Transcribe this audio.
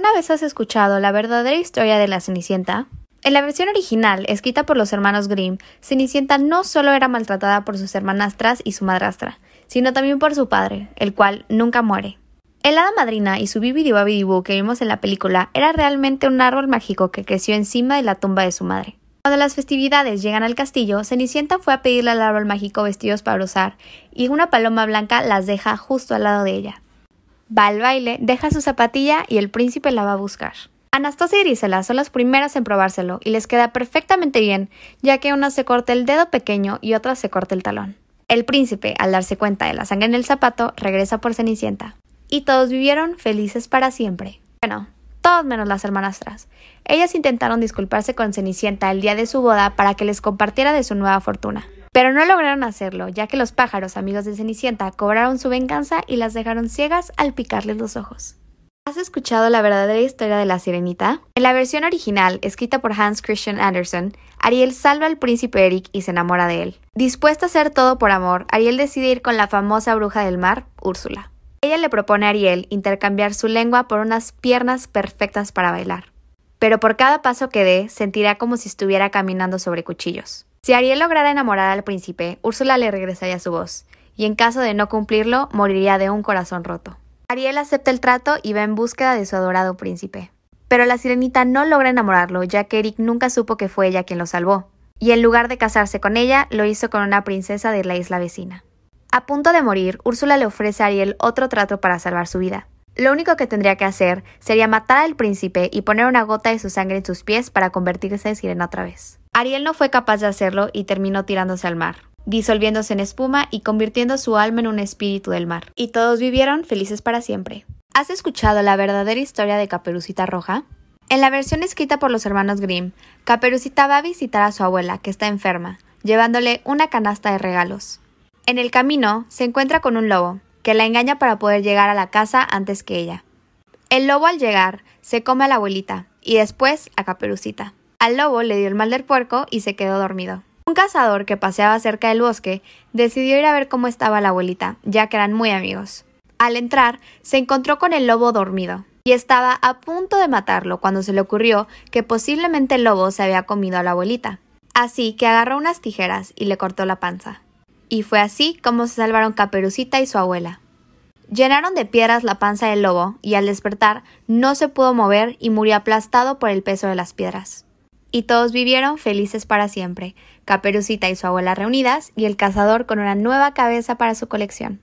Una vez has escuchado la verdadera historia de la Cenicienta? En la versión original, escrita por los hermanos Grimm, Cenicienta no solo era maltratada por sus hermanastras y su madrastra, sino también por su padre, el cual nunca muere. El hada madrina y su bibidi-babidi-boo que vimos en la película era realmente un árbol mágico que creció encima de la tumba de su madre. Cuando las festividades llegan al castillo, Cenicienta fue a pedirle al árbol mágico vestidos para usar, y una paloma blanca las deja justo al lado de ella va al baile, deja su zapatilla y el príncipe la va a buscar. Anastasia y Grisela son las primeras en probárselo y les queda perfectamente bien, ya que una se corta el dedo pequeño y otra se corta el talón. El príncipe, al darse cuenta de la sangre en el zapato, regresa por Cenicienta. Y todos vivieron felices para siempre. Bueno, todos menos las hermanastras. Ellas intentaron disculparse con Cenicienta el día de su boda para que les compartiera de su nueva fortuna. Pero no lograron hacerlo, ya que los pájaros amigos de Cenicienta cobraron su venganza y las dejaron ciegas al picarles los ojos. ¿Has escuchado la verdadera historia de la sirenita? En la versión original, escrita por Hans Christian Andersen, Ariel salva al príncipe Eric y se enamora de él. Dispuesta a hacer todo por amor, Ariel decide ir con la famosa bruja del mar, Úrsula. Ella le propone a Ariel intercambiar su lengua por unas piernas perfectas para bailar. Pero por cada paso que dé, sentirá como si estuviera caminando sobre cuchillos. Si Ariel lograra enamorar al príncipe, Úrsula le regresaría su voz, y en caso de no cumplirlo, moriría de un corazón roto. Ariel acepta el trato y va en búsqueda de su adorado príncipe. Pero la sirenita no logra enamorarlo, ya que Eric nunca supo que fue ella quien lo salvó, y en lugar de casarse con ella, lo hizo con una princesa de la isla vecina. A punto de morir, Úrsula le ofrece a Ariel otro trato para salvar su vida. Lo único que tendría que hacer sería matar al príncipe y poner una gota de su sangre en sus pies para convertirse en sirena otra vez. Ariel no fue capaz de hacerlo y terminó tirándose al mar disolviéndose en espuma y convirtiendo su alma en un espíritu del mar. Y todos vivieron felices para siempre. ¿Has escuchado la verdadera historia de Caperucita Roja? En la versión escrita por los hermanos Grimm, Caperucita va a visitar a su abuela, que está enferma, llevándole una canasta de regalos. En el camino, se encuentra con un lobo, que la engaña para poder llegar a la casa antes que ella. El lobo al llegar, se come a la abuelita y después a Caperucita. Al lobo le dio el mal del puerco y se quedó dormido. Un cazador que paseaba cerca del bosque decidió ir a ver cómo estaba la abuelita, ya que eran muy amigos. Al entrar, se encontró con el lobo dormido y estaba a punto de matarlo cuando se le ocurrió que posiblemente el lobo se había comido a la abuelita. Así que agarró unas tijeras y le cortó la panza. Y fue así como se salvaron Caperucita y su abuela. Llenaron de piedras la panza del lobo y al despertar no se pudo mover y murió aplastado por el peso de las piedras y todos vivieron felices para siempre, Caperucita y su abuela reunidas y el cazador con una nueva cabeza para su colección.